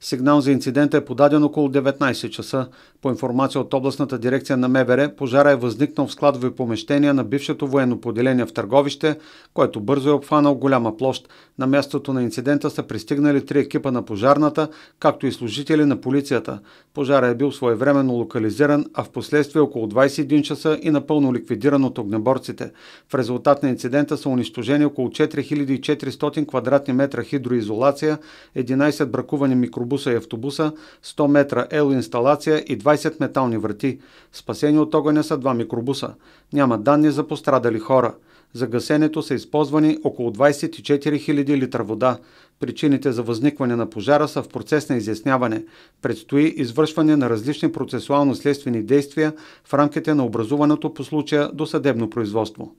Сигнал за инцидента е подаден около 19 часа. По информация от областната дирекция на МВР, пожара е възникнал в складови помещения на бившето военно поделение в Търговище, което бързо е обхванал голяма площ. На мястото на инцидента са пристигнали три екипа на пожарната, както и служители на полицията. Пожара е бил своевременно локализиран, а в последствие около 21 часа и напълно ликвидиран от огнеборците. В резултат на инцидента са унищожени около 4400 квадратни метра хидроизолация, 11 бракувани микробуси микробуса и автобуса, 100 метра е инсталация и 20 метални врати. Спасени от огъня са два микробуса. Няма данни за пострадали хора. За гасенето са използвани около 24 000 литра вода. Причините за възникване на пожара са в процес на изясняване. Предстои извършване на различни процесуално-следствени действия в рамките на образуваното по случая до съдебно производство.